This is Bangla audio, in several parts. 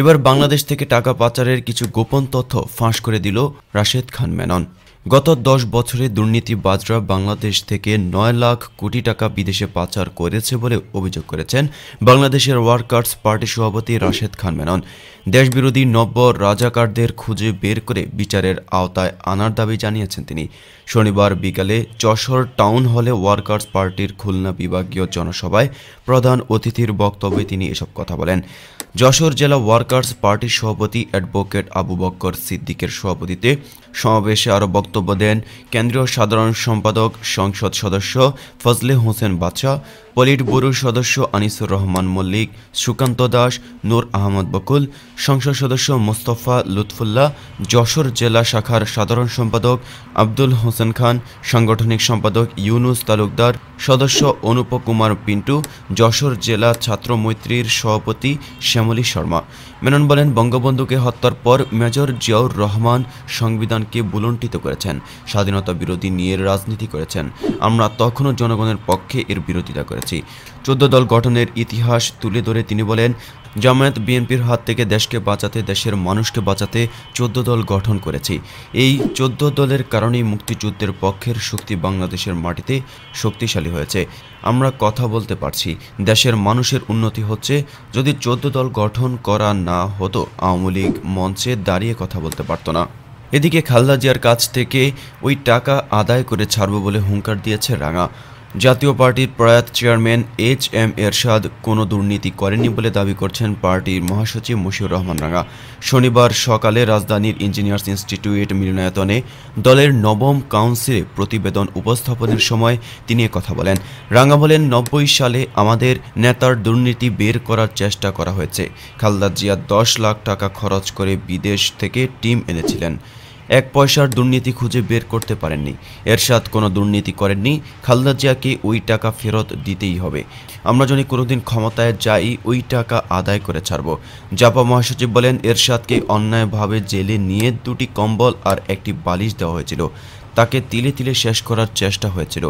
এবার বাংলাদেশ থেকে টাকা পাচারের কিছু গোপন তথ্য ফাঁস করে দিল রাশেদ খান মেনন গত দশ বছরে দুর্নীতি বাজরা বাংলাদেশ থেকে নয় লাখ কোটি টাকা বিদেশে পাচার করেছে বলে অভিযোগ করেছেন বাংলাদেশের ওয়ার্কার্স পার্টি সভাপতি রাশেদ খান মেনন দেশবিরোধী নব্য রাজাকারদের খুঁজে বের করে বিচারের আওতায় আনার দাবি জানিয়েছেন তিনি শনিবার বিকালে যশোর টাউন হলে ওয়ার্কার্স পার্টির খুলনা বিভাগীয় জনসভায় প্রধান অতিথির বক্তব্যে তিনি এসব কথা বলেন যশোর জেলা ওয়ার্কার্স পার্টির সভাপতি অ্যাডভোকেট আবু বক্কর সিদ্দিকের সভাপতিতে সমাবেশে আরও বক্তব্য দেন কেন্দ্রীয় সাধারণ সম্পাদক সংসদ সদস্য ফজলে হোসেন বাদশাহ পলিট ব্যুরোর সদস্য আনিসুর রহমান মল্লিক সুকান্ত দাস নূর আহমদ বকুল সংসদ সদস্য মোস্তফা লুৎফুল্লাহ যশোর জেলা শাখার সাধারণ সম্পাদক আব্দুল হোসেন খান সাংগঠনিক সম্পাদক ইউনুস তালুকদার সদস্য অনুপ কুমার পিন্টু যশোর জেলা ছাত্র মৈত্রীর সভাপতি শ্যামলী শর্মা মেনন বলেন বঙ্গবন্ধুকে হত্যার পর মেজর জিয়াউর রহমান সংবিধানকে বুলন্টিত করেছেন স্বাধীনতা বিরোধী নিয়ে রাজনীতি করেছেন আমরা তখনও জনগণের পক্ষে এর বিরোধিতা করেছি করেছি চোদ্দ দল গঠনের ইতিহাস তুলে ধরে তিনি বলেন জামায়াত বিএনপির হাত থেকে দেশকে বাঁচাতে দেশের মানুষকে বাঁচাতে চোদ্দ দল গঠন করেছি এই চোদ্দ দলের কারণেই মুক্তিযুদ্ধের পক্ষের শক্তি বাংলাদেশের মাটিতে শক্তিশালী হয়েছে আমরা কথা বলতে পারছি দেশের মানুষের উন্নতি হচ্ছে যদি চোদ্দ দল গঠন করা না হতো আওয়ামী লীগ মঞ্চে দাঁড়িয়ে কথা বলতে পারত না এদিকে খালদা জিয়ার কাছ থেকে ওই টাকা আদায় করে ছাড়ব বলে হুঙ্কার দিয়েছে রাঙা জাতীয় পার্টির প্রয়াত চেয়ারম্যান এইচ এম এরশাদ কোনো দুর্নীতি করেননি বলে দাবি করছেন পার্টির মহাসচিব মশিউর রহমান রাঙা শনিবার সকালে রাজধানীর ইঞ্জিনিয়ার্স ইনস্টিটিউট মিলনায়তনে দলের নবম কাউন্সিলে প্রতিবেদন উপস্থাপনের সময় তিনি কথা বলেন রাঙা বলেন নব্বই সালে আমাদের নেতার দুর্নীতি বের করার চেষ্টা করা হয়েছে খালদা জিয়া দশ লাখ টাকা খরচ করে বিদেশ থেকে টিম এনেছিলেন এক পয়সার দুর্নীতি খুঁজে বের করতে পারেননি এরশাদ কোনো দুর্নীতি করেননি খালদা জিয়াকে ওই টাকা ফেরত দিতেই হবে আমরা যদি কোনোদিন ক্ষমতায় যাই ওই টাকা আদায় করে ছাড়ব জাপা মহাসচিব বলেন এরশাদকে অন্যায়ভাবে জেলে নিয়ে দুটি কম্বল আর একটি বালিশ দেওয়া হয়েছিল তাকে তিলে তিলে শেষ করার চেষ্টা হয়েছিল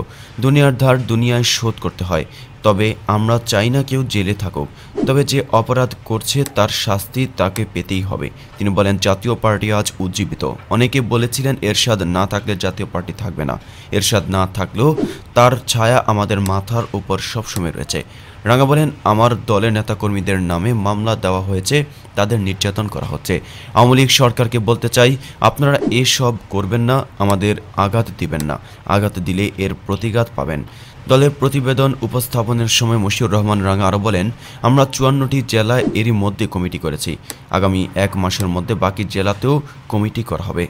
দুনিয়ার ধার দুনিয়ায় শোধ করতে হয় তবে আমরা চাই না কেউ জেলে থাকুক তবে যে অপরাধ করছে তার শাস্তি তাকে পেতেই হবে তিনি বলেন জাতীয় পার্টি আজ উজ্জীবিত অনেকে বলেছিলেন এরশাদ না থাকলে জাতীয় পার্টি থাকবে না এরশাদ না থাকলেও তার ছায়া আমাদের মাথার উপর সবসময় রয়েছে রাঙা বলেন আমার দলের নেতাকর্মীদের নামে মামলা দেওয়া হয়েছে তাদের নির্যাতন করা হচ্ছে আওয়ামী লীগ সরকারকে বলতে চাই আপনারা এসব করবেন না আমাদের আঘাত দিবেন না আঘাত দিলে এর প্রতিঘাত পাবেন দলের প্রতিবেদন উপস্থাপনের সময় মশিউর রহমান রাঙা আরও বলেন আমরা চুয়ান্নটি জেলায় এরই মধ্যে কমিটি করেছি আগামী এক মাসের মধ্যে বাকি জেলাতেও কমিটি করা হবে